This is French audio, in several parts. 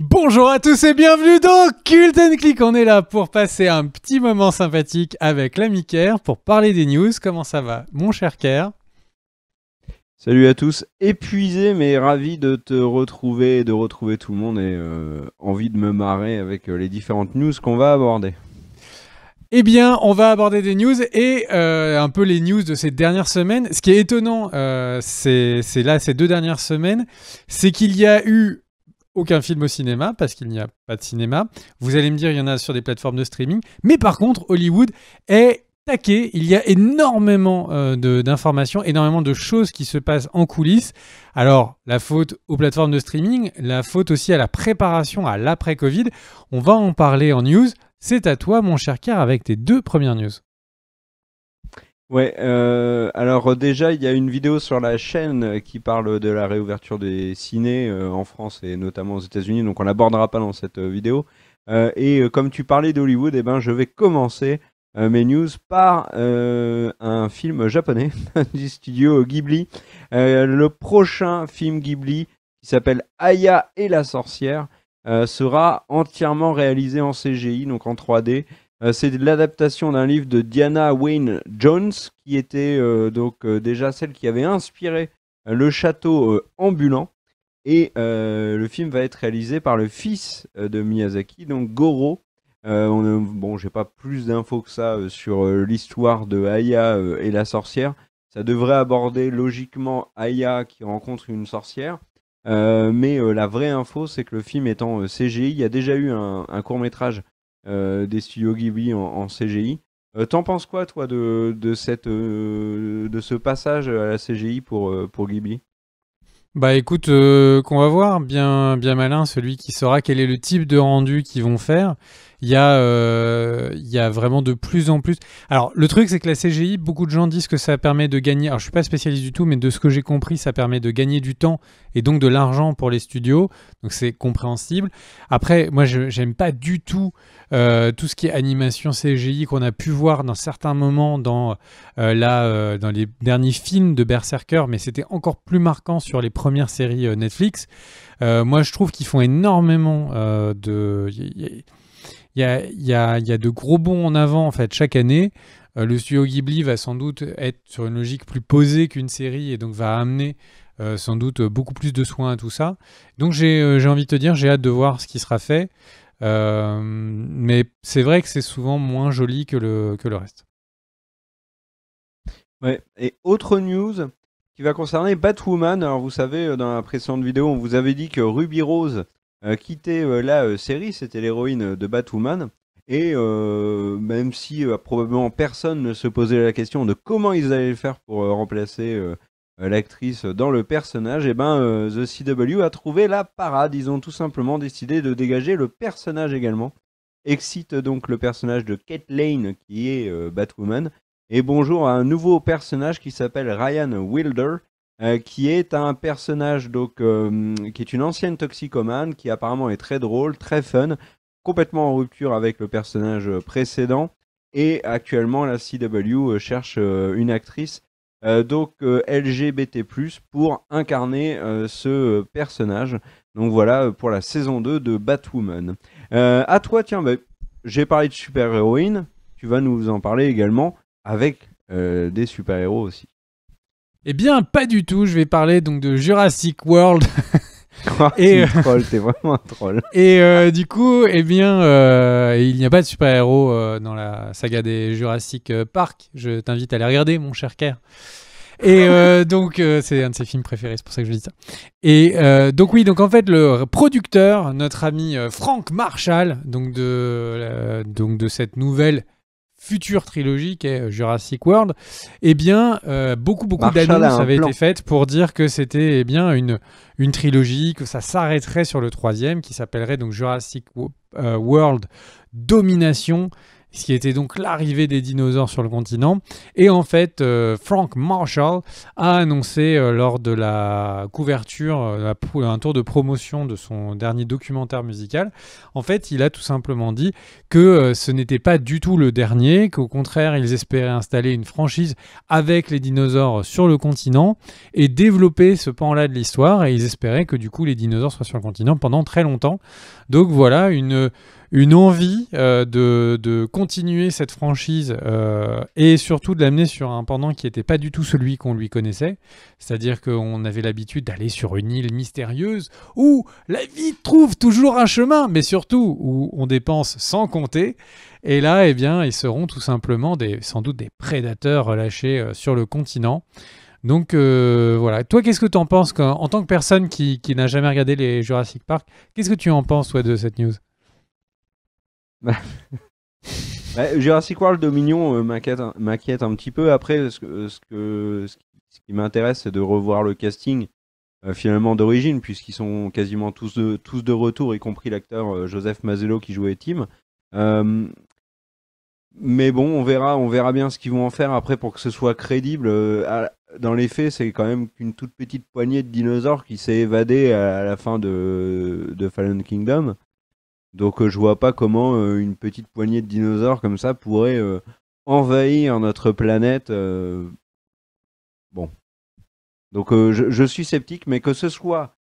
Bonjour à tous et bienvenue dans Cult Click. On est là pour passer un petit moment sympathique avec l'ami Kerr pour parler des news. Comment ça va, mon cher Kerr Salut à tous, épuisé mais ravi de te retrouver et de retrouver tout le monde et euh, envie de me marrer avec euh, les différentes news qu'on va aborder. Eh bien, on va aborder des news et euh, un peu les news de ces dernières semaines. Ce qui est étonnant, c'est là ces deux dernières semaines, c'est qu'il y a eu aucun film au cinéma parce qu'il n'y a pas de cinéma. Vous allez me dire, il y en a sur des plateformes de streaming. Mais par contre, Hollywood est taqué. Il y a énormément euh, d'informations, énormément de choses qui se passent en coulisses. Alors, la faute aux plateformes de streaming, la faute aussi à la préparation à l'après-Covid. On va en parler en news. C'est à toi, mon cher Car, avec tes deux premières news. Ouais, euh, alors euh, déjà, il y a une vidéo sur la chaîne euh, qui parle de la réouverture des cinés en France et notamment aux États-Unis, donc on l'abordera pas dans cette vidéo. et comme tu parlais d'Hollywood, eh ben, je vais commencer mes news par un film japonais du studio Ghibli. le prochain film Ghibli, qui s'appelle Aya et la sorcière, sera entièrement réalisé en CGI, donc en 3D. Euh, c'est l'adaptation d'un livre de Diana Wayne Jones, qui était euh, donc euh, déjà celle qui avait inspiré le château ambulant. Et le film va être réalisé par le fils de Miyazaki, donc Goro. bon, j'ai pas plus d'infos que ça sur l'histoire de Aya et la sorcière. Ça devrait aborder logiquement Aya qui rencontre une sorcière. mais la vraie info, c'est que le film étant CGI, il y a déjà eu un court métrage euh, des studios Ghibli en, CGI. Euh, t'en penses quoi, toi, de, de euh, ce passage à la CGI pour, pour Ghibli bah écoute, qu'on va voir, bien, bien malin celui qui saura quel est le type de rendu qu'ils vont faire il y, euh, y, a vraiment de plus en plus. Alors, le truc, c'est que la CGI, beaucoup de gens disent que ça permet de gagner. Alors, je suis pas spécialiste du tout, mais de ce que j'ai compris, ça permet de gagner du temps et donc de l'argent pour les studios. Donc, c'est compréhensible. Après, moi, je n'aime pas du tout euh, tout ce qui est animation CGI qu'on a pu voir dans certains moments dans, euh, là, euh, dans les derniers films de Berserker, mais c'était encore plus marquant sur les premières séries Netflix. moi, je trouve qu'ils font énormément de il y a, de gros bons en avant en fait chaque année. Euh, le studio Ghibli va sans doute être sur une logique plus posée qu'une série et donc va amener euh, sans doute beaucoup plus de soins à tout ça. Donc euh, j'ai envie de te dire, j'ai hâte de voir ce qui sera fait. mais c'est vrai que c'est souvent moins joli que le, que le reste. Ouais. Et autre news qui va concerner Batwoman. Alors vous savez, dans la précédente vidéo, on vous avait dit que Ruby Rose euh, quitter euh, la euh, série, c'était l'héroïne de Batwoman. Et même si probablement personne ne se posait la question de comment ils allaient faire pour remplacer l'actrice dans le personnage, et eh ben The CW a trouvé la parade. Ils ont tout simplement décidé de dégager le personnage également. Excite donc le personnage de Kate Lane qui est Batwoman. Et bonjour à un nouveau personnage qui s'appelle Ryan Wilder euh, qui est un personnage donc euh, qui est une ancienne toxicomane qui apparemment est très drôle, très fun, complètement en rupture avec le personnage euh, précédent. Et actuellement, la CW cherche une actrice donc LGBT+ pour incarner ce personnage. Donc voilà pour la saison 2 de Batwoman. à toi, tiens, bah, j'ai parlé de super-héroïne. Tu vas nous en parler également avec des super-héros aussi. Eh bien, pas du tout. Je vais parler donc de Jurassic World. Oh, et un euh, t'es vraiment un troll. Et euh, du coup, eh bien, euh, il n'y a pas de super-héros dans la saga des Jurassic Park. Je t'invite à aller regarder, mon cher Kerr. Et donc, c'est un de ses films préférés, c'est pour ça que je dis ça. Et donc oui, donc en fait, le producteur, notre ami Frank Marshall, donc de, donc de cette nouvelle future trilogie qui est euh, Jurassic World, eh bien, euh, beaucoup, beaucoup d'annonces avaient été faites pour dire que c'était eh bien une, une trilogie, que ça s'arrêterait sur le troisième, qui s'appellerait donc Jurassic euh, World Domination, ce qui était donc l'arrivée des dinosaures sur le continent. Et en fait, euh, Frank Marshall a annoncé euh, lors de la couverture, euh, un tour de promotion de son dernier documentaire musical, en fait, il a tout simplement dit que ce n'était pas du tout le dernier, qu'au contraire, ils espéraient installer une franchise avec les dinosaures sur le continent et développer ce pan-là de l'histoire. Et ils espéraient que du coup, les dinosaures soient sur le continent pendant très longtemps. Donc voilà, une une envie euh, de, continuer cette franchise euh, et surtout de l'amener sur un pendant qui n'était pas du tout celui qu'on lui connaissait. C'est-à-dire qu'on avait l'habitude d'aller sur une île mystérieuse où la vie trouve toujours un chemin, mais surtout où on dépense sans compter. Et là, eh bien, ils seront tout simplement des, sans doute des prédateurs relâchés euh, sur le continent. Donc voilà, toi qu'est-ce que tu en penses en, tant que personne qui, qui n'a jamais regardé les Jurassic Park Qu'est-ce que tu en penses toi de cette news bah, Jurassic World Dominion euh, m'inquiète un, m'inquiète un petit peu. Après, ce, que, ce, ce qui, m'intéresse, c'est de revoir le casting euh, finalement d'origine, puisqu'ils sont quasiment tous de, tous de retour, y compris l'acteur euh, Joseph Mazzello qui jouait Tim. mais bon, on verra, on verra bien ce qu'ils vont en faire après pour que ce soit crédible. dans les faits, c'est quand même qu'une toute petite poignée de dinosaures qui s'est évadée à, à la fin de, de Fallen Kingdom. Donc euh, je vois pas comment euh, une petite poignée de dinosaures comme ça pourrait euh, envahir notre planète. Bon. Donc je, suis sceptique, mais que ce soit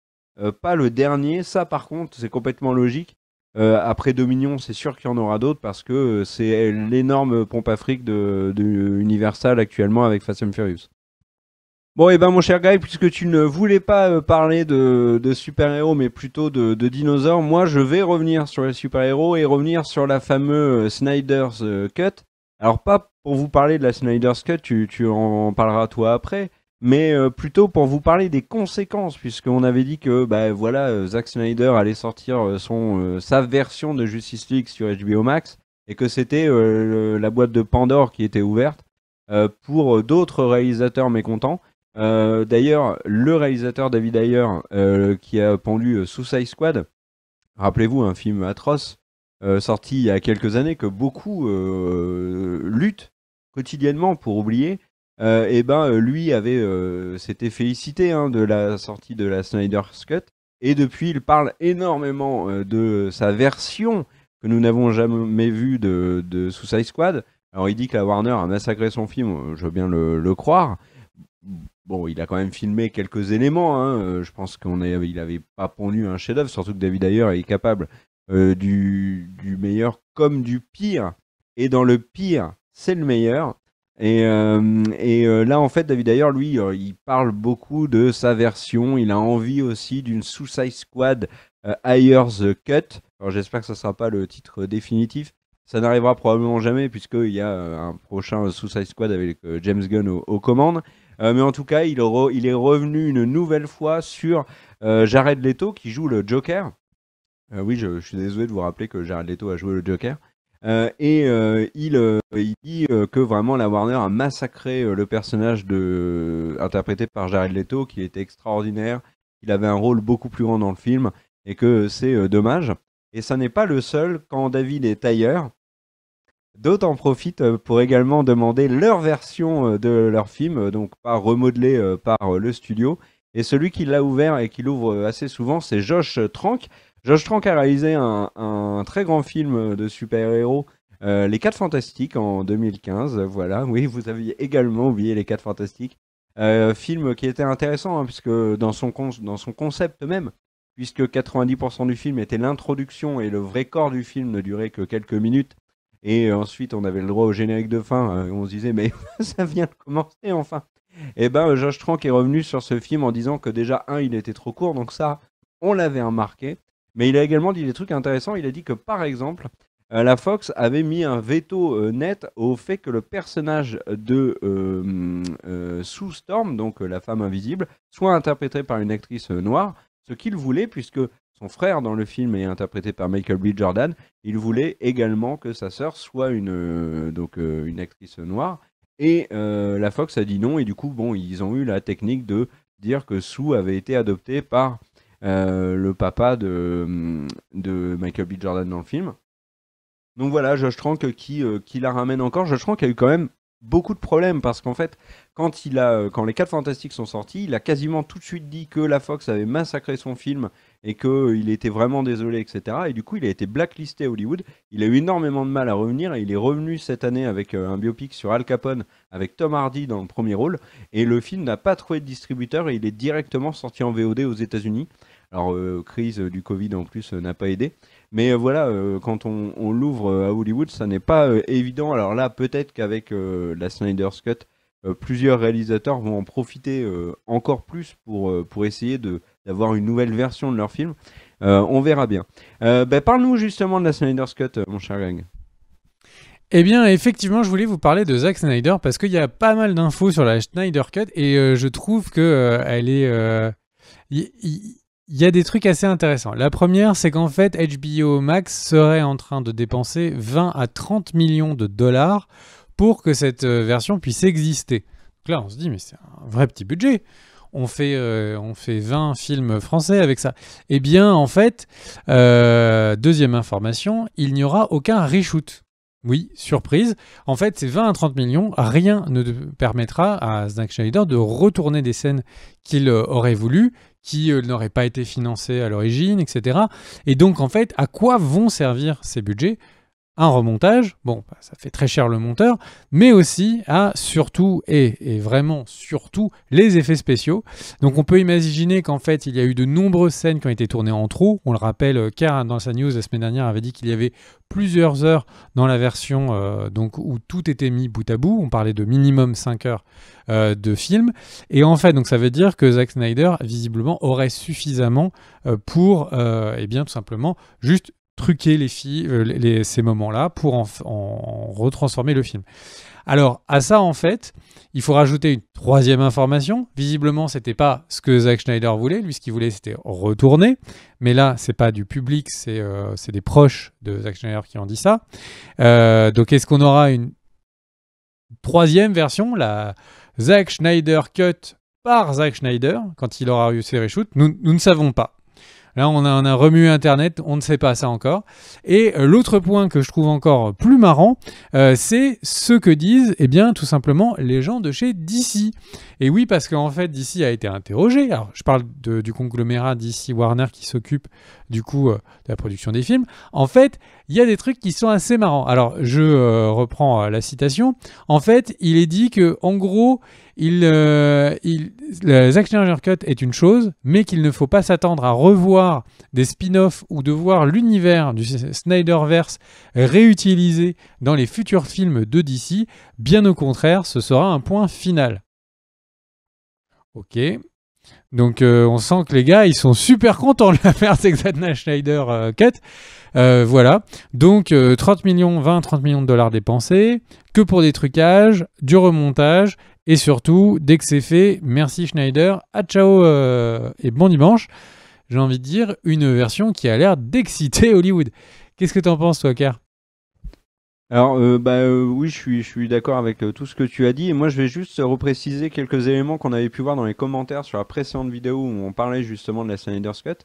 pas le dernier, ça par contre c'est complètement logique. après Dominion, c'est sûr qu'il y en aura d'autres parce que c'est l'énorme pompe afrique de, Universal actuellement avec Fast and Furious. Bon, et eh ben mon cher Guy, puisque tu ne voulais pas euh, parler de, super-héros, mais plutôt de, dinosaures, moi je vais revenir sur les super-héros et revenir sur la fameuse euh, Snyder's euh, Cut. Alors pas pour vous parler de la Snyder's Cut, tu, en parleras toi après, mais plutôt pour vous parler des conséquences, puisqu'on avait dit que bah, voilà, Zack Snyder allait sortir son, sa version de Justice League sur HBO Max, et que c'était la boîte de Pandore qui était ouverte pour d'autres réalisateurs mécontents. Euh, d'ailleurs, le réalisateur David Ayer, euh, qui a pendu euh, Suicide Squad, rappelez-vous, un film atroce, sorti il y a quelques années, que beaucoup luttent quotidiennement pour oublier, et eh ben lui avait s'était félicité hein, de la sortie de la Snyder's Cut, et depuis il parle énormément de sa version que nous n'avons jamais vue de, de, Suicide Squad. Alors il dit que la Warner a massacré son film, je veux bien le croire Bon, il a quand même filmé quelques éléments. Hein. Euh, je pense qu'on il n'avait pas pondu un chef-d'œuvre, surtout que David Ayer est capable euh, du, meilleur comme du pire. Et dans le pire, c'est le meilleur. Et, euh, là, en fait, David Ayer, lui, il parle beaucoup de sa version. Il a envie aussi d'une Suicide Squad Ayer's Cut. Alors, j'espère que ça ne sera pas le titre définitif. Ça n'arrivera probablement jamais, puisqu'il y a un prochain Suicide Squad avec James Gunn aux commandes. Euh, mais en tout cas, il, est revenu une nouvelle fois sur euh, Jared Leto qui joue le Joker. Euh, oui, je, suis désolé de vous rappeler que Jared Leto a joué le Joker. et il, dit que vraiment la Warner a massacré le personnage interprété par Jared Leto, qui était extraordinaire, il avait un rôle beaucoup plus grand dans le film, et que c'est dommage. Et ça n'est pas le seul. Quand David est ailleurs, D'autres en profitent euh, pour également demander leur version euh, de leur film, euh, donc pas remodelé par le studio. Et celui qui l'a ouvert et qui l'ouvre assez souvent, c'est Josh Trank. Josh Trank a réalisé un, très grand film de super-héros, Les 4 Fantastiques, en 2015. Voilà, oui, vous aviez également oublié Les 4 Fantastiques. film qui était intéressant, hein, puisque dans son, dans son concept même, puisque 90% du film était l'introduction et le vrai corps du film ne durait que quelques minutes, et ensuite, on avait le droit au générique de fin. Euh, on se disait, mais ça vient de commencer enfin. Et eh ben, Josh Trank est revenu sur ce film en disant que déjà, un, il était trop court, donc ça, on l'avait remarqué. Mais il a également dit des trucs intéressants. Il a dit que, par exemple, euh, la Fox avait mis un veto euh, net au fait que le personnage de euh, Storm, donc la femme invisible, soit interprété par une actrice noire, ce qu'il voulait, puisque son frère dans le film est interprété par Michael B. Jordan. Il voulait également que sa sœur soit une, euh, donc, euh, une actrice noire. Et euh, la Fox a dit non, et du coup, bon, ils ont eu la technique de dire que Sue avait été adoptée par le papa de, hum, de Michael B. Jordan dans le film. Donc voilà, Josh Trank qui, qui la ramène encore. Josh Trank a eu quand même beaucoup de problèmes parce qu'en fait, quand, il a, euh, quand les 4 Fantastiques sont sortis, il a quasiment tout de suite dit que la Fox avait massacré son film et qu'il euh, était vraiment désolé, etc. Et du coup, il a été blacklisté à Hollywood. Il a eu énormément de mal à revenir et il est revenu cette année avec euh, un biopic sur Al Capone avec Tom Hardy dans le premier rôle. Et le film n'a pas trouvé de distributeur et il est directement sorti en VOD aux États-Unis. Alors, crise du Covid en plus n'a pas aidé. Mais euh, voilà, euh, quand on, l'ouvre euh, à Hollywood, ça n'est pas évident. Alors là, peut-être qu'avec la Snyder's Cut, plusieurs réalisateurs vont en profiter encore plus pour, pour essayer d'avoir une nouvelle version de leur film. on verra bien. Ben, parle-nous justement de la Snyder's Cut, mon cher Gang. Eh bien, effectivement, je voulais vous parler de Zack Snyder parce qu'il y a pas mal d'infos sur la Snyder Cut et je trouve que elle est. Il y a des trucs assez intéressants. La première, c'est qu'en fait, HBO Max serait en train de dépenser 20 à 30 millions de dollars pour que cette euh, version puisse exister. là, on se dit, mais c'est un vrai petit budget. On fait, euh, on fait 20 films français avec ça. Eh bien, en fait, euh, deuxième information, il n'y aura aucun reshoot. Oui, surprise. En fait, ces 20 à 30 millions, rien ne permettra à Zack Schneider de retourner des scènes qu'il aurait voulu, qui euh, n'auraient pas été financés à l'origine, etc. Et donc, en fait, à quoi vont servir ces budgets un remontage, bon, bah, ça fait très cher le monteur, mais aussi à surtout et, vraiment surtout les effets spéciaux. Donc on peut imaginer qu'en fait il y a eu de nombreuses scènes qui ont été tournées en trop. On le rappelle, euh, Karen dans sa news la semaine dernière avait dit qu'il y avait plusieurs heures dans la version euh, donc où tout était mis bout à bout. On parlait de minimum 5 heures euh, de film. Et en fait, donc ça veut dire que Zack Snyder visiblement aurait suffisamment pour, et eh bien tout simplement, juste truquer les filles, euh, ces moments-là pour en, retransformer le film. Alors à ça en fait, il faut rajouter une troisième information. Visiblement, c'était pas ce que Zack Schneider voulait. Lui, ce qu'il voulait, c'était retourner. Mais là, c'est pas du public, c'est euh, des proches de Zack Schneider qui ont dit ça. Euh, donc est-ce qu'on aura une troisième version, la Zack Schneider Cut par Zack Schneider quand il aura eu ses reshoots Nous, nous ne savons pas. Là, on a, remué Internet, on ne sait pas ça encore. Et euh, l'autre point que je trouve encore plus marrant, euh, c'est ce que disent, eh bien, tout simplement, les gens de chez DC. Et oui, parce qu'en fait, DC a été interrogé. Alors, je parle du conglomérat DC Warner qui s'occupe du coup euh, de la production des films. En fait, il y a des trucs qui sont assez marrants. Alors, je euh, reprends euh, la citation. En fait, il est dit que en gros, les il le Cut est une chose, mais qu'il ne faut pas s'attendre à revoir des spin-offs ou de voir l'univers du Snyderverse réutilisé dans les futurs films de DC. Bien au contraire, ce sera un point final. Ok, donc euh, on sent que les gars, ils sont super contents de la faire cette Schneider euh, cut. Euh, voilà. Donc 30 euh, millions, 20, 30 millions de dollars dépensés, que pour des trucages, du remontage, et surtout, dès que c'est fait, merci Schneider, à ah, ciao et bon dimanche. J'ai envie de dire une version qui a l'air d'exciter Hollywood. Qu'est-ce que t'en penses toi, Car alors, euh, bah, euh, oui, je suis, je suis d'accord avec euh, tout ce que tu as dit. Et moi, je vais juste euh, repréciser quelques éléments qu'on avait pu voir dans les commentaires sur la précédente vidéo où on parlait justement de la Snyder's Cut.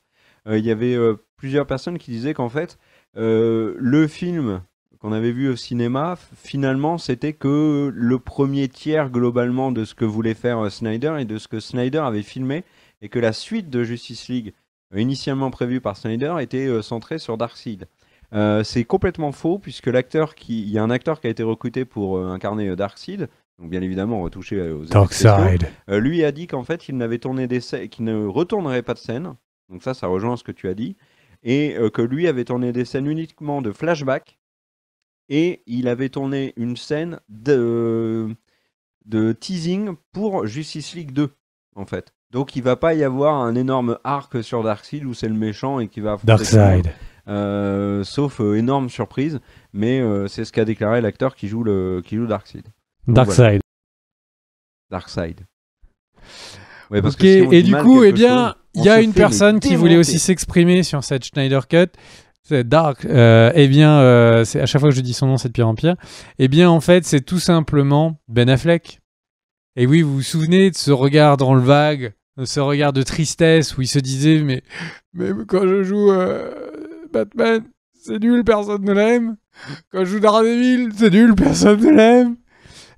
Il y avait plusieurs personnes qui disaient qu'en fait, le film qu'on avait vu au cinéma, finalement, c'était que le premier tiers globalement de ce que voulait faire Snyder et de ce que Snyder avait filmé, et que la suite de Justice League, initialement prévue par Snyder, était centrée sur Darkseid. Euh, c'est complètement faux puisque l'acteur qui, il y a un acteur qui a été recruté pour euh, incarner euh, Darkseid, donc bien évidemment retouché aux Darkseid. lui a dit qu'en fait il n'avait tourné des qu'il ne retournerait pas de scène. Donc ça, ça rejoint ce que tu as dit et que lui avait tourné des scènes uniquement de flashback et il avait tourné une scène de de teasing pour Justice League 2 en fait. Donc il va pas y avoir un énorme arc sur Darkseid où c'est le méchant et qui va Darkseid. Euh, sauf euh, énorme surprise, mais euh, c'est ce qu'a déclaré l'acteur qui joue, le, qui joue Darkseid. Darkseid. Darkseid. Ouais, parce et du coup, eh bien, il y a une personne qui voulait aussi s'exprimer sur cette Schneider Cut. C'est Dark. eh bien, à chaque fois que je dis son nom, c'est de pire en pire. Eh bien, en fait, c'est tout simplement Ben Affleck. Et oui, vous vous souvenez de ce regard dans le vague, de ce regard de tristesse où il se disait Mais, mais quand je joue. Batman, c'est nul, personne ne l'aime. Quand je joue Daredevil, c'est nul, personne ne l'aime.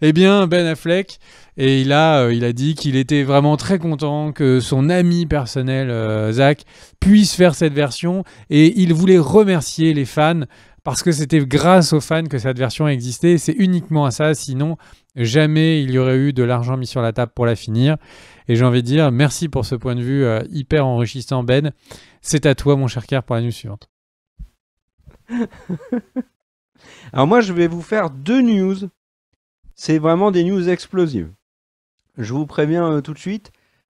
Eh bien, Ben Affleck, et il a, euh, il a dit qu'il était vraiment très content que son ami personnel, euh, Zach, puisse faire cette version, et il voulait remercier les fans, parce que c'était grâce aux fans que cette version existait, c'est uniquement à ça, sinon jamais il y aurait eu de l'argent mis sur la table pour la finir. Et j'ai envie de dire merci pour ce point de vue euh, hyper enrichissant, Ben. C'est à toi, mon cher Kerr, pour la news suivante. Alors moi, je vais vous faire deux news. C'est vraiment des news explosives. Je vous préviens euh, tout de suite.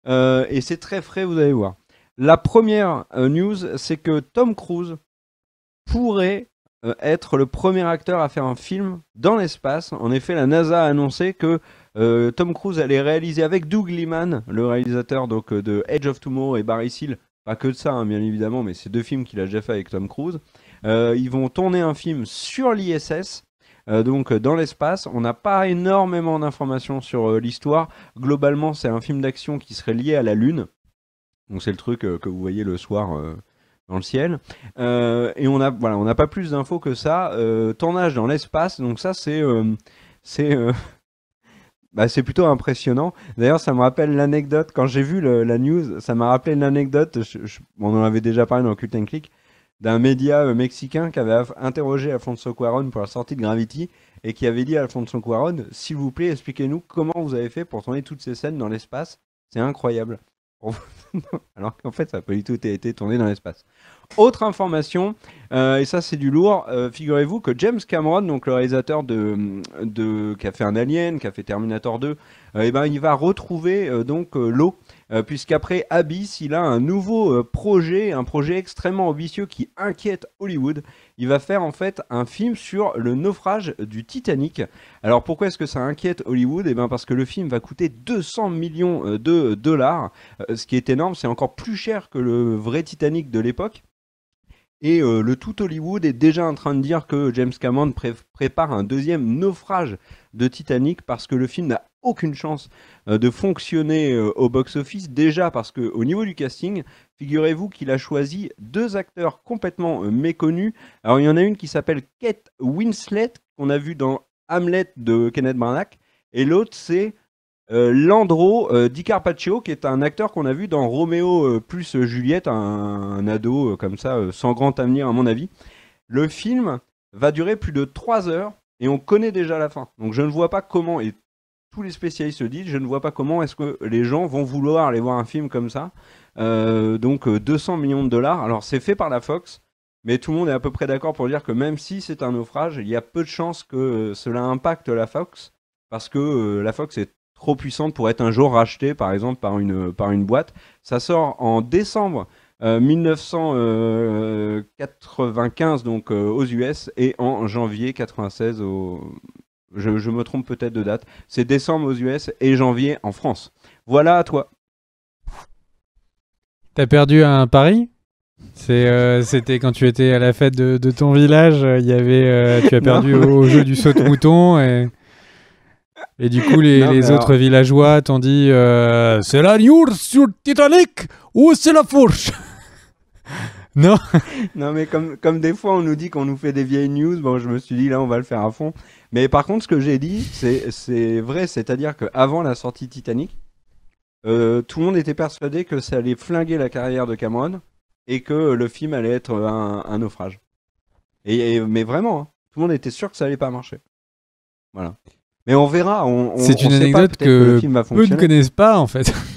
Euh, et c'est très frais, vous allez voir. La première euh, news, c'est que Tom Cruise pourrait être le premier acteur à faire un film dans l'espace. En effet, la NASA a annoncé que Tom Cruise allait réaliser avec Doug Liman, le réalisateur donc, de Edge of Tomorrow et Barry Seal, pas que ça, hein, bien évidemment, mais c'est deux films qu'il a déjà fait avec Tom Cruise. Euh, ils vont tourner un film sur l'ISS. Euh, donc euh, dans l'espace. On n'a pas énormément d'informations sur l'histoire. Globalement, c'est un film d'action qui serait lié à la Lune. Donc c'est le truc que vous voyez le soir. dans le ciel et on voilà on n'a pas plus d'infos que ça tournage dans l'espace donc ça c'est c'est bah, c'est plutôt impressionnant d'ailleurs ça me rappelle l'anecdote quand j'ai vu la news ça m'a rappelé l'anecdote on en avait déjà parlé dans Cult and Click d'un média euh, mexicain qui avait interrogé Alfonso Cuaron pour la sortie de Gravity et qui avait dit à Alfonso Cuaron S'il vous plaît, expliquez-nous comment vous avez fait pour tourner toutes ces scènes dans l'espace. C'est incroyable. Alors qu'en fait, ça n'a pas du tout été tourné dans l'espace. Autre information, euh, et ça c'est du lourd, euh, figurez-vous que James Cameron, donc le réalisateur de, de, qui a fait un Alien, qui a fait Terminator 2, et eh ben, il va retrouver donc l'eau euh, puisqu'après Abyss, il a un nouveau euh, projet, un projet extrêmement ambitieux qui inquiète Hollywood. Il va faire en fait un film sur le naufrage du Titanic. Alors pourquoi est-ce que ça inquiète Hollywood Eh bien parce que le film va coûter 200 millions euh, de dollars, ce qui est énorme, c'est encore plus cher que le vrai Titanic de l'époque. Et le tout Hollywood est déjà en train de dire que James Cameron prépare un deuxième naufrage de Titanic parce que le film n'a aucune chance euh, de fonctionner euh, au box-office, déjà parce que au niveau du casting, figurez-vous qu'il a choisi deux acteurs complètement euh, méconnus. Alors il y en a une qui s'appelle Kate Winslet, qu'on a vu dans Hamlet de Kenneth Branagh, et l'autre c'est Landro Di Carpaccio, qui est un acteur qu'on a vu dans Roméo plus Juliette, un, ado comme ça, sans grand avenir à mon avis. Le film va durer plus de trois heures et on connaît déjà la fin. Donc je ne vois pas comment, tous les spécialistes se disent, je ne vois pas comment est-ce que les gens vont vouloir aller voir un film comme ça. Euh, donc 200 euh, millions de dollars. Alors c'est fait par la Fox, mais tout le monde est à peu près d'accord pour dire que même si c'est un naufrage, il y a peu de chances que euh, cela impacte la Fox, parce que la Fox est trop puissante pour être un jour rachetée par exemple par une, par une boîte. Ça sort en décembre. 1995 donc aux US et en janvier 96 au, je, me trompe peut-être de date. C'est décembre aux US et janvier en France. Voilà à toi. T'as perdu un pari euh, c'était quand tu étais à la fête de, ton village, il y avait, euh, tu as perdu au, jeu du saut de mouton et, du coup les, autres villageois t'ont dit euh, c'est la New sur Titanic ou c'est la fourche non Non, mais comme, comme des fois, on nous dit qu'on nous fait des vieilles news, bon, je me suis dit, là, on va le faire à fond. Mais par contre, ce que j'ai dit, c'est vrai, c'est-à-dire qu'avant la sortie Titanic, euh, tout le monde était persuadé que ça allait flinguer la carrière de Cameron et que le film allait être un, naufrage. Et, mais vraiment, hein, tout le monde était sûr que ça allait pas marcher. Voilà. Mais on verra. On, c'est une anecdote que, que peu ne connaissent pas en fait.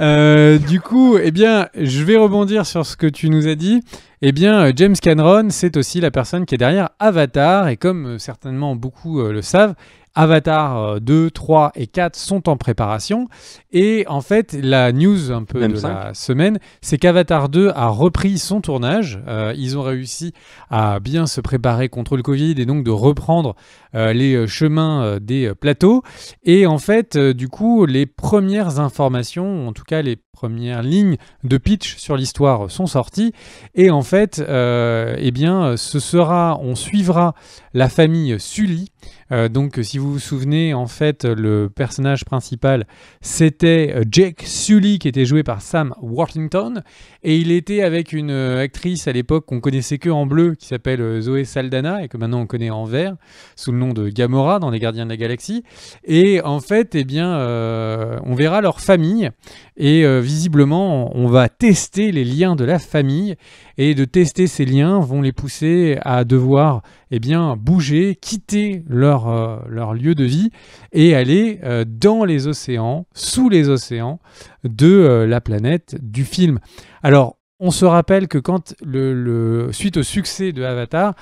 Euh, du coup, eh bien, je vais rebondir sur ce que tu nous as dit. Eh bien, euh, James Cameron, c'est aussi la personne qui est derrière Avatar. Et comme euh, certainement beaucoup le savent, Avatar 2, 3 et 4 sont en préparation. Et en fait, la news un peu de la semaine, c'est qu'Avatar 2 a repris son tournage. ils ont réussi à bien se préparer contre le Covid et donc de reprendre euh, les euh, chemins euh, des plateaux. Et en fait, du coup, les premières informations, en tout cas les premières lignes de pitch sur l'histoire sont sorties. Et en fait, eh bien, ce sera, on suivra la famille Sully. donc, si vous vous souvenez, en fait, le personnage principal, c'était Jake Sully, qui était joué par Sam Worthington. Et il était avec une actrice à l'époque qu'on connaissait que en bleu, qui s'appelle Zoé Saldana, et que maintenant on connaît en vert, sous le nom de Gamora dans Les Gardiens de la Galaxie. Et en fait, eh bien, euh, on verra leur famille. Et euh, visiblement, on va tester les liens de la famille. Et de tester ces liens vont les pousser à devoir eh bien, bouger, quitter leur, euh, leur lieu de vie et aller dans les océans, sous les océans de la planète du film. Alors, on se rappelle que quand suite au succès de Avatar,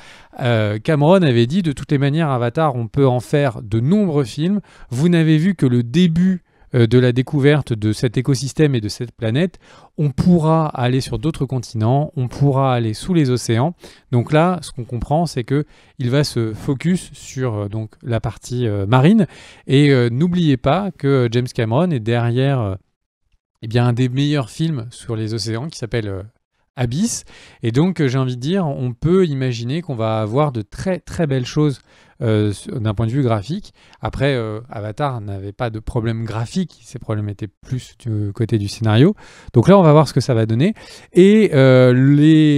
euh, Cameron avait dit de toutes les manières Avatar, on peut en faire de nombreux films. Vous n'avez vu que le début euh, de la découverte de cet écosystème et de cette planète. On pourra aller sur d'autres continents, on pourra aller sous les océans. Donc là, ce qu'on comprend, c'est que il va se focus sur euh, donc la partie marine. Et n'oubliez pas que James Cameron est derrière eh bien, un des meilleurs films sur les océans qui s'appelle euh, Abyss. Et donc, euh, j'ai envie de dire, on peut imaginer qu'on va avoir de très très belles choses euh, d'un point de vue graphique. Après, euh, Avatar n'avait pas de problème graphique, ses problèmes étaient plus du côté du scénario. Donc là, on va voir ce que ça va donner. Et euh,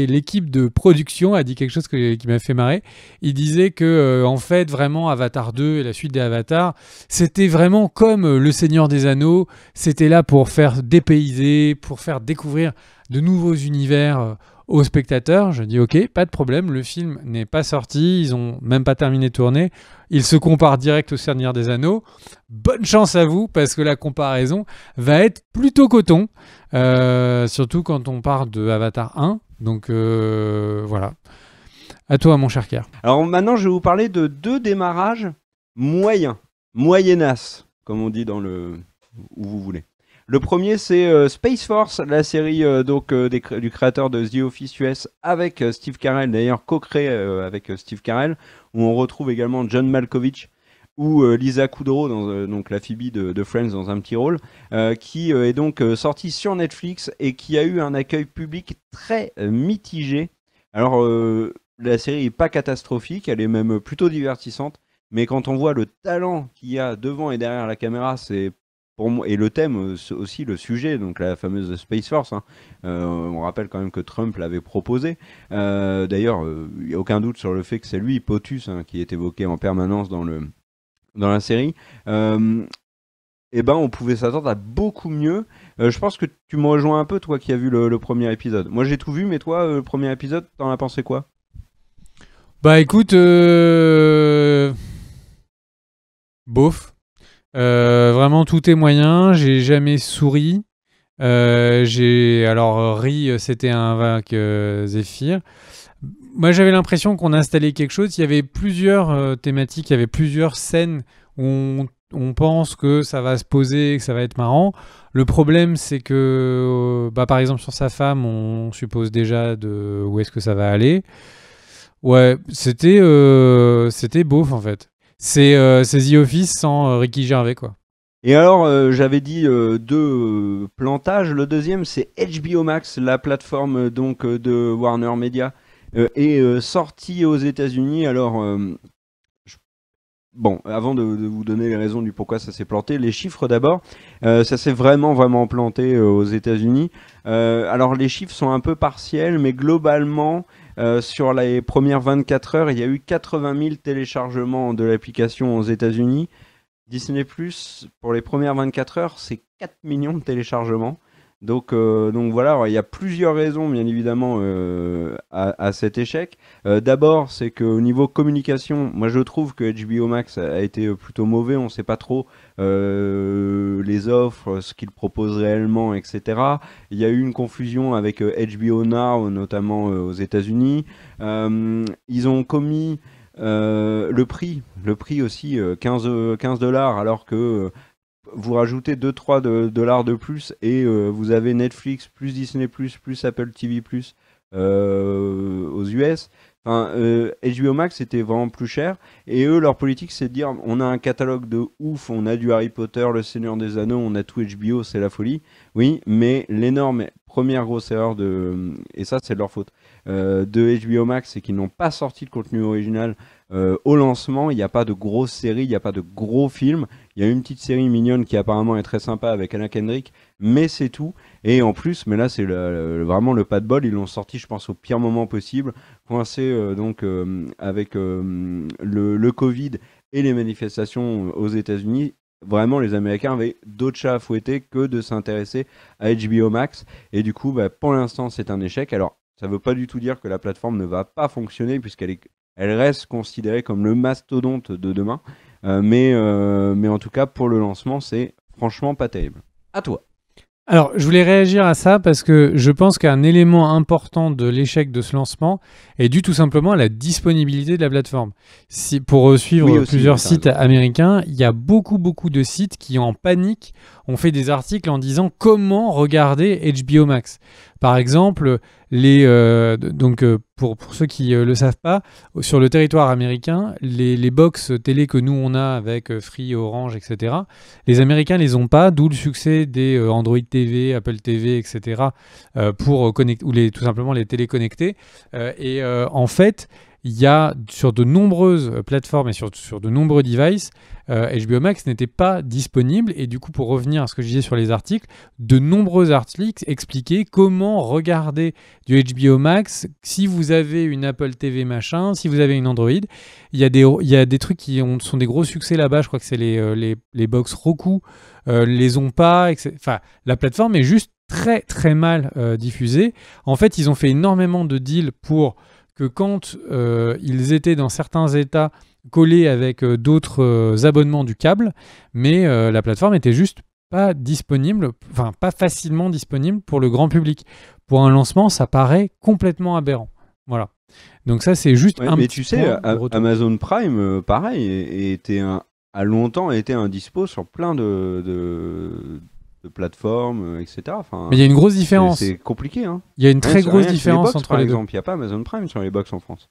l'équipe de production a dit quelque chose qui m'a fait marrer. Il disait que, en fait, vraiment, Avatar 2 et la suite des Avatars, c'était vraiment comme Le Seigneur des Anneaux. C'était là pour faire dépayser, pour faire découvrir de nouveaux univers au spectateurs, je dis ok, pas de problème, le film n'est pas sorti, ils ont même pas terminé de tourner, il se compare direct au cernière des Anneaux. Bonne chance à vous parce que la comparaison va être plutôt coton, euh, surtout quand on part de Avatar 1. Donc euh, voilà. À toi, mon cher Kerr. Alors maintenant, je vais vous parler de deux démarrages moyens, moyennas, comme on dit dans le où vous voulez. Le premier, c'est euh, Space Force, la série euh, donc euh, du créateur de The Office US avec Steve Carell, d'ailleurs co-créé avec Steve Carell, où on retrouve également John Malkovich ou Lisa Kudrow, dans, donc la Phoebe de, Friends dans un petit rôle, qui est donc sortie sur Netflix et qui a eu un accueil public très mitigé. Alors, la série n'est pas catastrophique, elle est même plutôt divertissante, mais quand on voit le talent qu'il y a devant et derrière la caméra, c'est et le thème euh, aussi, le sujet, donc la fameuse Space Force, hein. euh, on rappelle quand même que Trump l'avait proposé. Euh, d'ailleurs, il n'y a aucun doute sur le fait que c'est lui, Potus, hein, qui est évoqué en permanence dans, le, dans la série. eh ben, on pouvait s'attendre à beaucoup mieux. je pense que tu me rejoins un peu, toi qui as vu le, premier épisode. Moi, j'ai tout vu, mais toi, le premier épisode, t'en as pensé quoi Bah, écoute, bof. Euh, vraiment, tout est moyen. J'ai jamais souri. Euh, j'ai alors ri, c'était un vague euh, Zephyr. Moi, j'avais l'impression qu'on installait quelque chose. Il y avait plusieurs euh, thématiques, il y avait plusieurs scènes où on, pense que ça va se poser, que ça va être marrant. Le problème, c'est que, bah, par exemple, sur sa femme, on suppose déjà de où est-ce que ça va aller. Ouais, c'était c'était beauf en fait. Euh, c'est The Office sans euh, Ricky Gervais, quoi. Et alors, euh, j'avais dit deux plantages. Le deuxième, c'est HBO Max, la plateforme donc de Warner Media, est sortie aux États-Unis. Alors, bon, avant de, de, vous donner les raisons du pourquoi ça s'est planté, les chiffres d'abord. ça s'est vraiment vraiment planté aux États-Unis. alors, les chiffres sont un peu partiels, mais globalement, euh, sur les premières 24 heures, il y a eu 80 000 téléchargements de l'application aux États-Unis. Disney pour les premières 24 heures, c'est 4 millions de téléchargements. Donc, euh, donc voilà, il y a plusieurs raisons bien évidemment euh, à, cet échec. Euh, d'abord, c'est qu'au niveau communication, moi je trouve que HBO Max a été plutôt mauvais, on ne sait pas trop les offres, ce qu'ils proposent réellement, etc. Il y a eu une confusion avec HBO Now, notamment aux États-Unis. ils ont commis... le prix, le prix aussi, 15 dollars, alors que vous rajoutez 2-3 dollars de plus et euh, vous avez Netflix plus Disney plus plus Apple TV plus euh, aux US. HBO euh, Max était vraiment plus cher et eux leur politique c'est de dire on a un catalogue de ouf, on a du Harry Potter, le Seigneur des Anneaux, on a tout HBO, c'est la folie. Oui, mais l'énorme première grosse erreur de et ça c'est leur faute euh, de HBO Max c'est qu'ils n'ont pas sorti de contenu original euh, au lancement, il n'y a pas de grosse série, il n'y a pas de gros film. Il y a une petite série mignonne qui apparemment est très sympa avec Anna Kendrick, mais c'est tout. Et en plus, mais là, c'est vraiment le pas de bol. Ils l'ont sorti, je pense, au pire moment possible, coincé euh, donc euh, avec euh, le, Covid et les manifestations aux États-Unis. Vraiment, les Américains avaient d'autres chats à fouetter que de s'intéresser à HBO Max. Et du coup, bah, pour l'instant, c'est un échec. Alors, ça ne veut pas du tout dire que la plateforme ne va pas fonctionner, puisqu'elle elle reste considérée comme le mastodonte de demain. mais, mais en tout cas, pour le lancement, c'est franchement pas terrible. À toi. Alors, je voulais réagir à ça parce que je pense qu'un élément important de l'échec de ce lancement est dû tout simplement à la disponibilité de la plateforme. Si, pour euh, suivre plusieurs sites américains, il y a beaucoup, beaucoup de sites qui, en panique, ont fait des articles en disant comment regarder HBO Max. Par exemple, les, euh, donc, euh, pour, ceux qui ne euh, le savent pas, sur le territoire américain, les, les box télé que nous on a avec Free, Orange, etc., les Américains les ont pas, d'où le succès des Android TV, Apple TV, etc., pour connecter, ou les, tout simplement les téléconnecter. et en fait, il y a sur de nombreuses euh, plateformes et sur, sur de nombreux devices, HBO euh, Max n'était pas disponible. Et du coup, pour revenir à ce que je disais sur les articles, de nombreux articles expliquaient comment regarder du HBO Max si vous avez une Apple TV machin, si vous avez une Android. Il y a des, il y des trucs qui ont, sont des gros succès là-bas. Je crois que c'est les, euh, les, box Roku, les ont pas. Enfin, la plateforme est juste très très mal diffusée. En fait, ils ont fait énormément de deals pour que quand euh, ils étaient dans certains états collés avec euh, d'autres euh, abonnements du câble, mais la plateforme était juste pas disponible, enfin pas facilement disponible pour le grand public. Pour un lancement, ça paraît complètement aberrant. Voilà. Donc ça, c'est juste un. Mais tu sais, Amazon Prime, pareil, était un, a longtemps été indispo sur plein de, de plateforme, euh, etc. Mais il y a une grosse différence. C'est compliqué. Hein. Il y a une très grosse différence entre par exemple, Il n'y a pas Amazon Prime sur les box en France.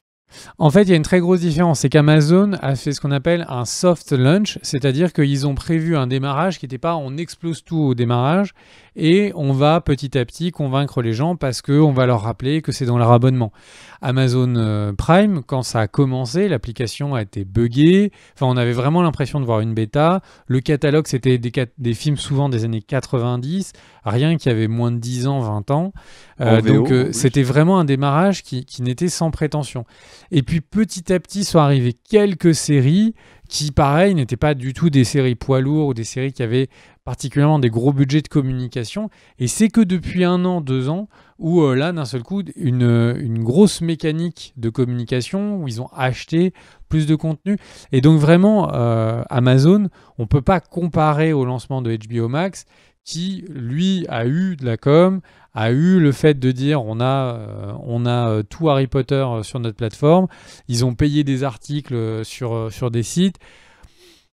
En fait, il y a une très grosse différence, c'est qu'Amazon a fait ce qu'on appelle un soft launch, c'est-à-dire qu'ils ont prévu un démarrage qui n'était pas on explose tout au démarrage, et on va petit à petit convaincre les gens parce qu'on va leur rappeler que c'est dans leur abonnement. Amazon euh, Prime, quand ça a commencé, l'application a été buggée, enfin on avait vraiment l'impression de voir une bêta, le catalogue c'était des, films souvent des années 90, rien qui avait moins de 10 ans, 20 ans, euh, donc euh, c'était vraiment un démarrage qui, qui n'était sans prétention. Et puis petit à petit sont arrivées quelques séries qui, pareil, n'étaient pas du tout des séries poids lourds ou des séries qui avaient particulièrement des gros budgets de communication. Et c'est que depuis un an, deux ans, où euh, là, d'un seul coup, une, grosse mécanique de communication, où ils ont acheté plus de contenu. Et donc vraiment, euh, Amazon, on peut pas comparer au lancement de HBO Max, qui, lui, a eu de la com, a eu le fait de dire on a, euh, on a euh, tout Harry Potter euh, sur notre plateforme. Ils ont payé des articles sur, sur des sites.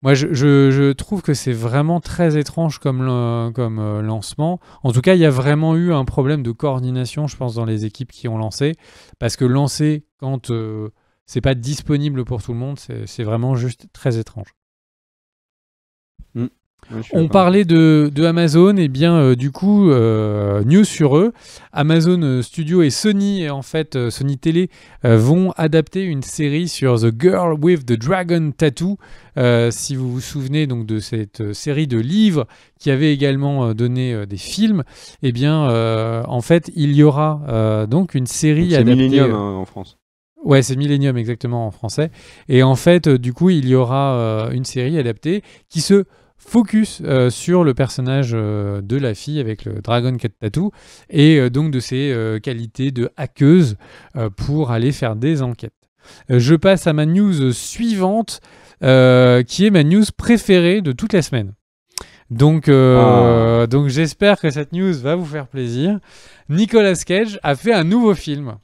Moi, je, je, trouve que c'est vraiment très étrange comme, comme lancement. En tout cas, il y a vraiment eu un problème de coordination, je pense, dans les équipes qui ont lancé. Parce que lancer quand ce c'est pas disponible pour tout le monde, c'est vraiment juste très étrange. Mm on hein. parlait de, Amazon, et bien euh, du coup, euh, news sur eux. Amazon Studio et Sony, et en fait euh, Sony Télé, vont adapter une série sur The Girl with the Dragon Tattoo. si vous vous souvenez donc de cette série de livres qui avait également donné des films, et eh bien en fait il y aura donc une série adaptée. Millennium hein, en France. Ouais, c'est Millennium exactement en français. Et en fait, du coup, il y aura une série adaptée qui se focus euh, sur le personnage euh, de la fille avec le Dragon Cat Tattoo et euh, donc de ses qualités de hackeuse pour aller faire des enquêtes. Je passe à ma news suivante qui est ma news préférée de toute la semaine. Donc, ah. donc j'espère que cette news va vous faire plaisir. Nicolas Cage a fait un nouveau film.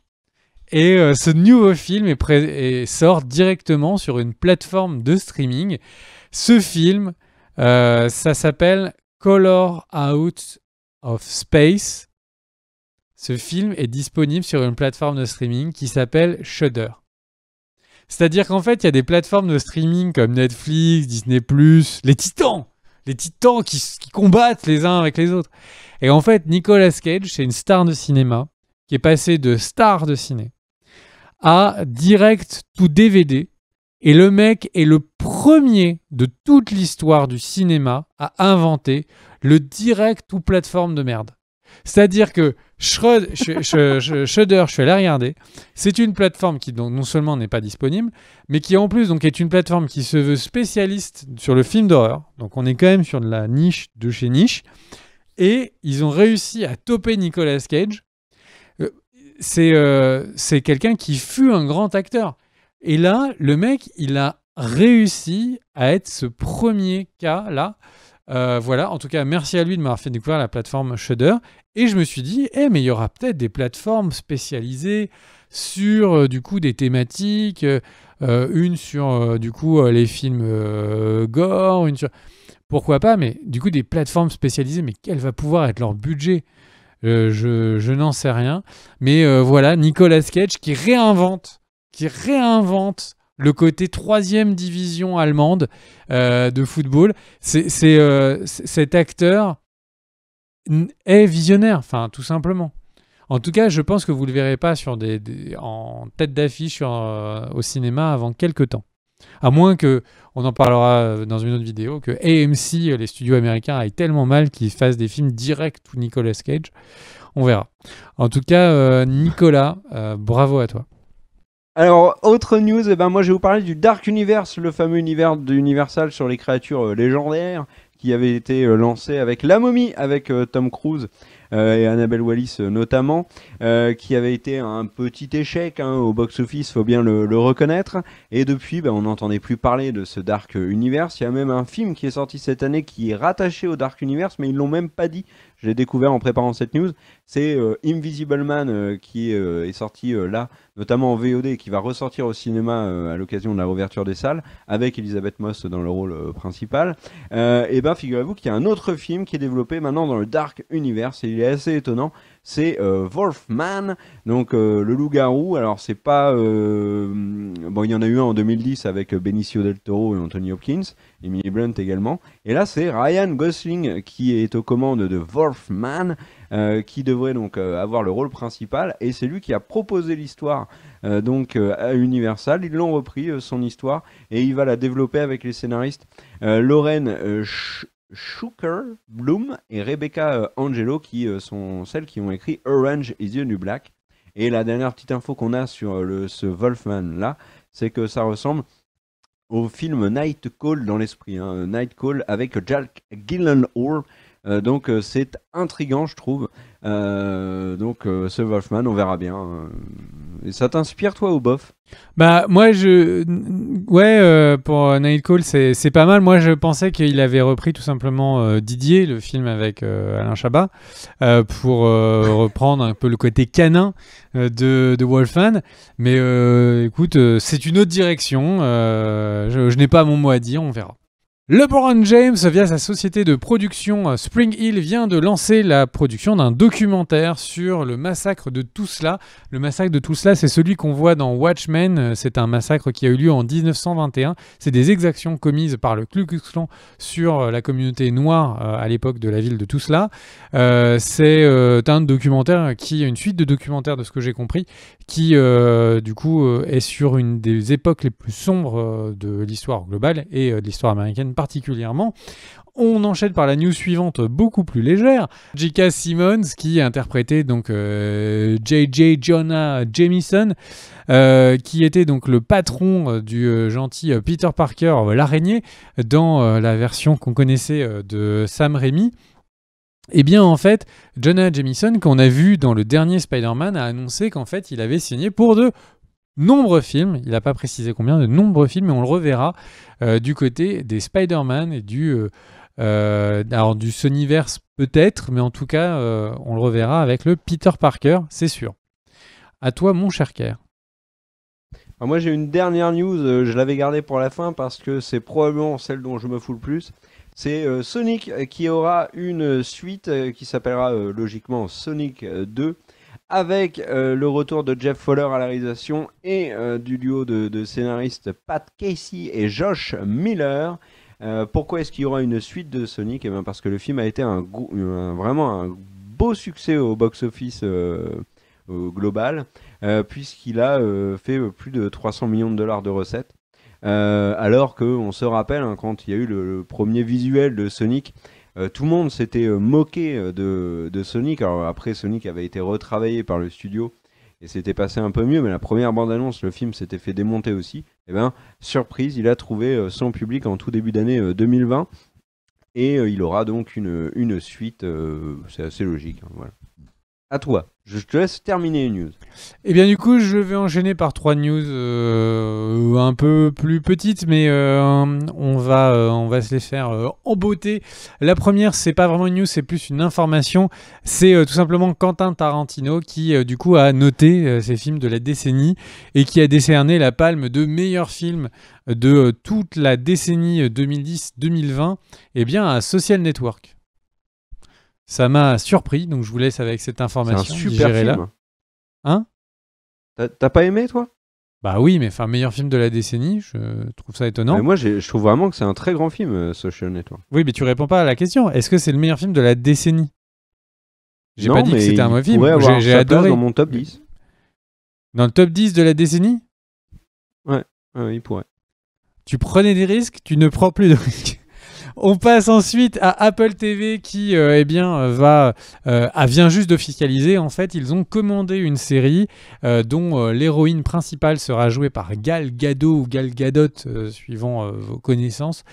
Et ce nouveau film est et sort directement sur une plateforme de streaming. Ce film, euh, ça s'appelle Color Out of Space. Ce film est disponible sur une plateforme de streaming qui s'appelle Shudder. C'est-à-dire qu'en fait, il y a des plateformes de streaming comme Netflix, Disney ⁇ les titans les titans qui, combattent les uns avec les autres. Et en fait, Nicolas Cage, c'est une star de cinéma qui est passé de star de ciné à direct tout DVD et le mec est le premier de toute l'histoire du cinéma à inventer le direct ou plateforme de merde. C'est-à-dire que Shudder, je suis allé regarder, c'est une plateforme qui donc, non seulement n'est pas disponible, mais qui en plus donc, est une plateforme qui se veut spécialiste sur le film d'horreur. Donc on est quand même sur de la niche de chez niche. Et ils ont réussi à toper Nicolas Cage. Euh, euh, c'est quelqu'un qui fut un grand acteur. Et là, le mec, il a réussi à être ce premier cas là. Euh, voilà, en tout cas, merci à lui de m'avoir fait découvrir la plateforme Shudder. Et je me suis dit, eh, mais il y aura peut-être des plateformes spécialisées sur euh, du coup des thématiques, euh, une sur du coup les films gore, une sur. Pourquoi pas, mais du coup des plateformes spécialisées, mais quel va pouvoir être leur budget Je, n'en sais rien. Mais voilà, Nicolas Sketch qui réinvente qui réinvente le côté troisième division allemande euh, de football. C'est euh, cet acteur est visionnaire, enfin tout simplement. En tout cas, je pense que vous ne le verrez pas sur des, en tête d'affiche euh, au cinéma avant quelques temps. À moins que, on en parlera dans une autre vidéo, que AMC, les studios américains, aillent tellement mal qu'ils fassent des films directs ou Nicolas Cage. On verra. En tout cas, Nicolas, bravo à toi. Alors, autre news, eh ben, moi je vais vous parler du Dark Universe, le fameux univers d'Universal sur les créatures euh, légendaires qui avait été euh, lancé avec La Momie, avec euh, Tom Cruise et Annabelle Wallis notamment, qui avait été un petit échec hein, au box-office, faut bien le, reconnaître. Et depuis, ben, on n'entendait plus parler de ce Dark Universe. Il y a même un film qui est sorti cette année qui est rattaché au Dark Universe, mais ils l'ont même pas dit. Je l'ai découvert en préparant cette news c'est euh, Invisible Man euh, qui est, euh, sorti là, notamment en VOD, qui va ressortir au cinéma à l'occasion de la réouverture des salles, avec Elisabeth Moss dans le rôle principal. et bien, figurez-vous qu'il y a un autre film qui est développé maintenant dans le Dark Universe, et il est assez étonnant c'est Wolfman, donc le loup-garou. Alors c'est pas bon, il y en a eu un en 2010 avec Benicio del Toro et Anthony Hopkins, Emily Blunt également. Et là c'est Ryan Gosling qui est aux commandes de Wolfman euh, qui devrait donc euh, avoir le rôle principal. Et c'est lui qui a proposé l'histoire euh, donc à Universal. Ils l'ont repris son histoire et il va la développer avec les scénaristes Lorraine shooker Bloom et Rebecca Angelo qui sont celles qui ont écrit Orange is the New Black. Et la dernière petite info qu'on a sur ce Wolfman là, c'est que ça ressemble au film Night Call dans l'esprit. Hein. Night Call avec Jack Gyllenhaal euh, donc euh, c'est intrigant, je trouve. Euh, donc ce Wolfman, on verra bien. Et ça t'inspire toi ou bof Bah moi je ouais pour Night Call c'est pas mal. Moi je pensais qu'il avait repris tout simplement Didier, le film avec Alain Chabat, pour reprendre un peu le côté canin de, Wolfman. Mais écoute, c'est une autre direction. je n'ai pas mon mot à dire, on verra. LeBron James, via sa société de production euh, Spring Hill, vient de lancer la production d'un documentaire sur le massacre de Tousla. Le massacre de Tousla, c'est celui qu'on voit dans Watchmen. Euh, c'est un massacre qui a eu lieu en 1921. C'est des exactions commises par le Ku Klux Klan sur euh, la communauté noire à l'époque de la ville de Tousla. c'est un documentaire qui, une suite de documentaires de ce que j'ai compris, qui du coup est sur une des époques les plus sombres de l'histoire globale et de l'histoire américaine particulièrement. On enchaîne par la news suivante, beaucoup plus légère. J.K. Simmons, qui interprétait donc J.J. Euh, Jonah Jameson, euh, qui était donc le patron euh, du gentil Peter Parker, l'araignée, dans la version qu'on connaissait de Sam Raimi. Eh bien, en fait, Jonah Jameson, qu'on a vu dans le dernier Spider-Man, a annoncé qu'en fait, il avait signé pour deux nombreux films, il n'a pas précisé combien, de nombreux films, mais on le reverra euh, du côté des Spider-Man et du, euh, euh alors, du peut-être, mais en tout cas, euh, on le reverra avec le Peter Parker, c'est sûr. À toi, mon cher Kerr. moi, j'ai une dernière news, je l'avais gardée pour la fin parce que c'est probablement celle dont je me fous le plus. C'est Sonic qui aura une suite qui s'appellera logiquement Sonic 2 avec euh, le retour de Jeff Fowler à la réalisation et euh, du duo de, scénaristes Pat Casey et Josh Miller. Euh, pourquoi est-ce qu'il y aura une suite de Sonic et eh ben, Parce que le film a été un, vraiment un beau succès au box-office global, puisqu'il a fait plus de 300 millions de dollars de recettes. alors qu'on se rappelle, hein, quand il y a eu le premier visuel de Sonic, euh, tout le monde s'était euh, moqué euh, de, de, Sonic. Alors après, Sonic avait été retravaillé par le studio et s'était passé un peu mieux, mais la première bande-annonce, le film s'était fait démonter aussi. Et eh bien, surprise, il a trouvé son public en tout début d'année 2020 et il aura donc une, une suite. C'est assez logique. Hein, voilà. À toi. Je te laisse terminer une news. eh bien du coup, je vais enchaîner par trois news euh, un peu plus petites, mais euh, on, va, euh, on va se les faire en beauté. La première, c'est pas vraiment une news, c'est plus une information. C'est tout simplement Quentin Tarantino qui du coup a noté ses films de la décennie et qui a décerné la palme de meilleur film de toute la décennie 2010-2020 eh bien à Social Network. Ça m'a surpris, donc je vous laisse avec cette information. Un super film. Là. Hein T'as pas aimé, toi Bah oui, mais enfin, meilleur film de la décennie, je trouve ça étonnant. Mais moi, je trouve vraiment que c'est un très grand film, euh, Social Network. Oui, mais tu réponds pas à la question. Est-ce que c'est le meilleur film de la décennie J'ai pas dit que c'était un mauvais film. J'ai adoré. dans mon top 10. Dans le top 10 de la décennie ouais. ouais, il pourrait. Tu prenais des risques, tu ne prends plus de risques. On passe ensuite à Apple TV qui euh, eh bien, euh, va, a euh, vient juste d'officialiser. En fait, ils ont commandé une série dont l'héroïne principale sera jouée par Gal Gadot ou Gal Gadot, suivant vos connaissances.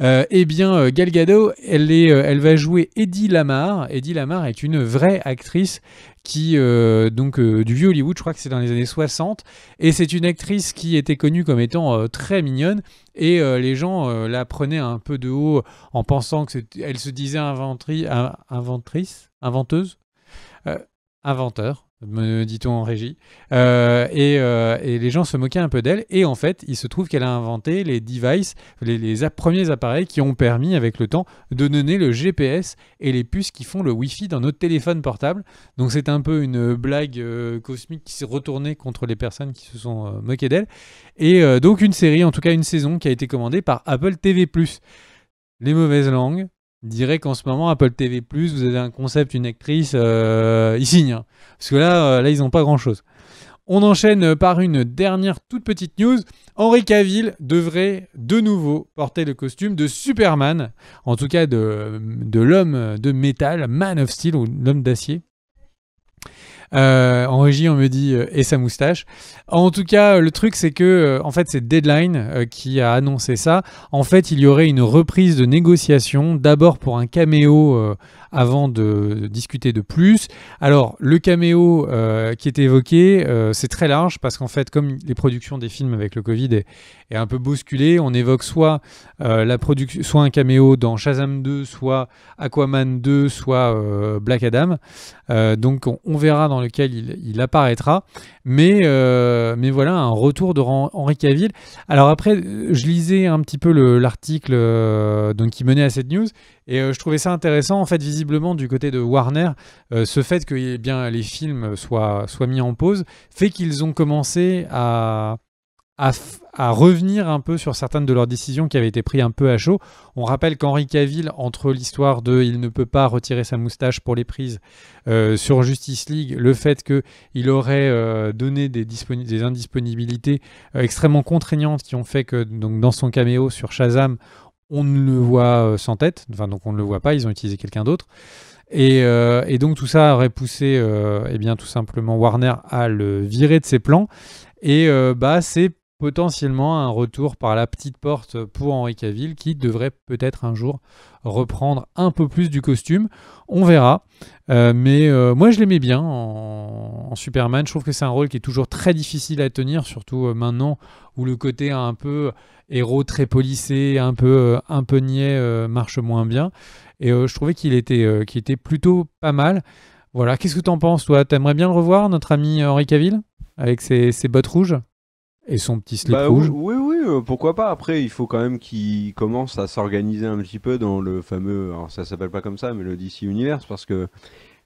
eh bien, Gal Gadot, elle, est, elle va jouer Eddie Lamar. Eddie Lamar est une vraie actrice qui euh, donc euh, du vieux Hollywood, je crois que c'est dans les années 60, et c'est une actrice qui était connue comme étant euh, très mignonne, et les gens la prenaient un peu de haut en pensant que elle se disait inventrice, inventeuse, inventeur, me dit-on en régie. Euh, euh, et, les gens se moquaient un peu d'elle. Et en fait, il se trouve qu'elle a inventé les devices, les, premiers appareils qui ont permis, avec le temps, de donner le GPS et les puces qui font le Wi-Fi dans notre téléphone portable. Donc c'est un peu une blague euh, cosmique qui s'est retournée contre les personnes qui se sont moquées d'elle. Et donc une série, en tout cas une saison, qui a été commandée par Apple TV+. Les mauvaises langues, dirait qu'en ce moment, Apple TV, vous avez un concept, une actrice, euh, ils signent. Hein. Parce que là, euh, là ils n'ont pas grand-chose. On enchaîne euh, par une dernière toute petite news. Henri Cavill devrait de nouveau porter le costume de Superman, en tout cas de, de l'homme de métal, Man of Steel ou l'homme d'acier. Euh, en régie, on me dit euh, et sa moustache. En tout cas, euh, le truc, c'est que en fait, c'est Deadline qui a annoncé ça. En fait, il y aurait une reprise de négociation, d'abord pour un caméo avant de discuter de plus. Alors, le caméo euh, qui était évoqué, euh, c'est très large parce qu'en fait, comme les productions des films avec le Covid est, un peu bousculée, on évoque soit, euh, la soit un caméo dans Shazam 2, soit Aquaman 2, soit Black Adam. donc, on, verra dans lequel il, apparaîtra. Mais, mais voilà, un retour de Henri Cavill. Alors après, je lisais un petit peu l'article donc qui menait à cette news et euh, je trouvais ça intéressant, en fait, visiblement, du côté de Warner, euh, ce fait que eh bien, les films soient, mis en pause fait qu'ils ont commencé à, à, revenir un peu sur certaines de leurs décisions qui avaient été prises un peu à chaud. On rappelle qu'Henri Cavill, entre l'histoire de il ne peut pas retirer sa moustache pour les prises euh, sur Justice League, le fait qu'il aurait donné des, des indisponibilités extrêmement contraignantes qui ont fait que donc, dans son caméo sur Shazam, on ne le voit euh, sans tête, enfin, donc on ne le voit pas, ils ont utilisé quelqu'un d'autre. Et, euh, donc tout ça aurait poussé euh, eh bien, tout simplement Warner à le virer de ses plans. Et bah, c'est potentiellement un retour par la petite porte pour Henri Caville qui devrait peut-être un jour reprendre un peu plus du costume. On verra. Euh, mais euh, moi je l'aimais bien en, Superman. Je trouve que c'est un rôle qui est toujours très difficile à tenir, surtout euh, maintenant où le côté un peu héros très polissé, un peu, un peu niais marche moins bien. Et je trouvais qu'il était, qui était plutôt pas mal. Voilà, qu'est-ce que tu en penses toi T'aimerais bien le revoir, notre ami Henri Caville, avec ses bottes rouges et son petit slip bah, Oui, oui, euh, pourquoi pas. Après, il faut quand même qu'il commence à s'organiser un petit peu dans le fameux, alors ça s'appelle pas comme ça, mais le DC Universe, parce que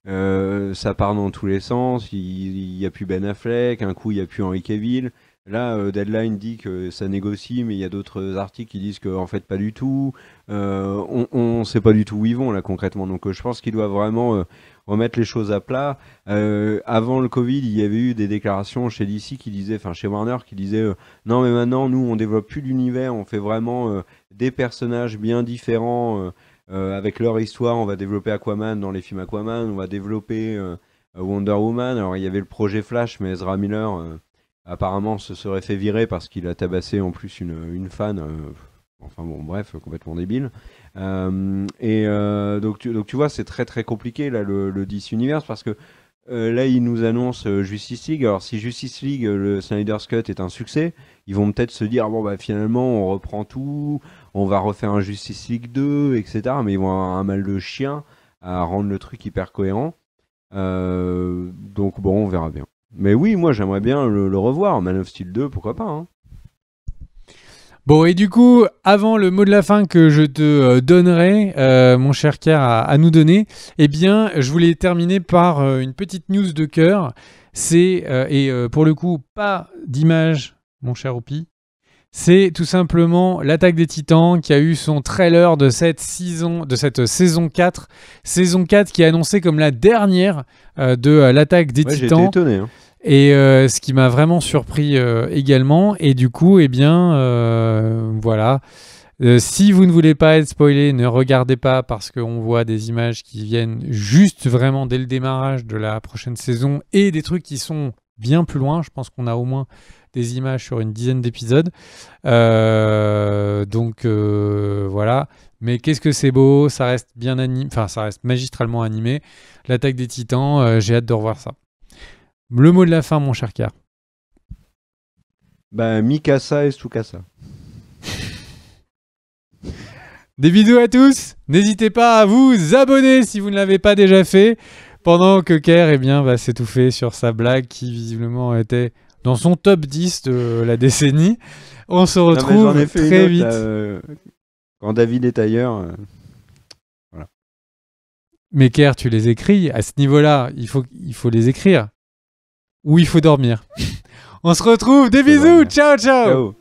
euh, ça part dans tous les sens. Il n'y a plus Ben Affleck, un coup il n'y a plus Henry Cavill. Là, euh, Deadline dit que ça négocie, mais il y a d'autres articles qui disent qu'en en fait pas du tout. on ne sait pas du tout où ils vont là concrètement. Donc je pense qu'il doit vraiment remettre les choses à plat. Euh, avant le Covid, il y avait eu des déclarations chez DC qui disaient, enfin chez Warner qui disaient, euh, non mais maintenant nous on développe plus l'univers, on fait vraiment euh, des personnages bien différents avec leur histoire. On va développer Aquaman dans les films Aquaman, on va développer Wonder Woman. Alors il y avait le projet Flash, mais Ezra Miller apparemment se serait fait virer parce qu'il a tabassé en plus une fan. enfin bon, bref, complètement débile. Euh, et euh, donc, tu, donc tu vois, c'est très très compliqué là le, le univers parce que euh, là ils nous annoncent Justice League. Alors si Justice League, le Snyder's Cut est un succès, ils vont peut-être se dire bon bah finalement on reprend tout, on va refaire un Justice League 2, etc. Mais ils vont avoir un mal de chien à rendre le truc hyper cohérent. donc bon, on verra bien. Mais oui, moi j'aimerais bien le, le, revoir. Man of Steel 2, pourquoi pas. Hein. Bon, et du coup, avant le mot de la fin que je te euh, donnerai, euh, mon cher Kerr, à, nous donner, eh bien, je voulais terminer par euh, une petite news de cœur. C'est, et pour le coup, pas d'image, mon cher Oupi. C'est tout simplement l'attaque des Titans qui a eu son trailer de cette saison, de cette saison 4. Saison 4 qui est annoncée comme la dernière de l'attaque des Titans. Hein. Et euh, ce qui m'a vraiment surpris euh, également. Et du coup, eh bien, euh, voilà. si vous ne voulez pas être spoilé, ne regardez pas parce qu'on voit des images qui viennent juste vraiment dès le démarrage de la prochaine saison et des trucs qui sont bien plus loin. Je pense qu'on a au moins des images sur une dizaine d'épisodes. donc voilà. Mais qu'est-ce que c'est beau, ça reste bien animé, enfin ça reste magistralement animé. L'attaque des titans, j'ai hâte de revoir ça. Le mot de la fin, mon cher Kerr. Ben, bah, Mikasa et Tsukasa. Des vidéos à tous. N'hésitez pas à vous abonner si vous ne l'avez pas déjà fait. Pendant que Kerr eh bien, va s'étouffer sur sa blague qui visiblement était dans son top 10 de la décennie. On se retrouve très vite. Euh, quand David est ailleurs. Euh, mais Kerr, tu les écris. À ce niveau-là, il faut, il faut les écrire où il faut dormir. On se retrouve, des bisous, ciao, ciao.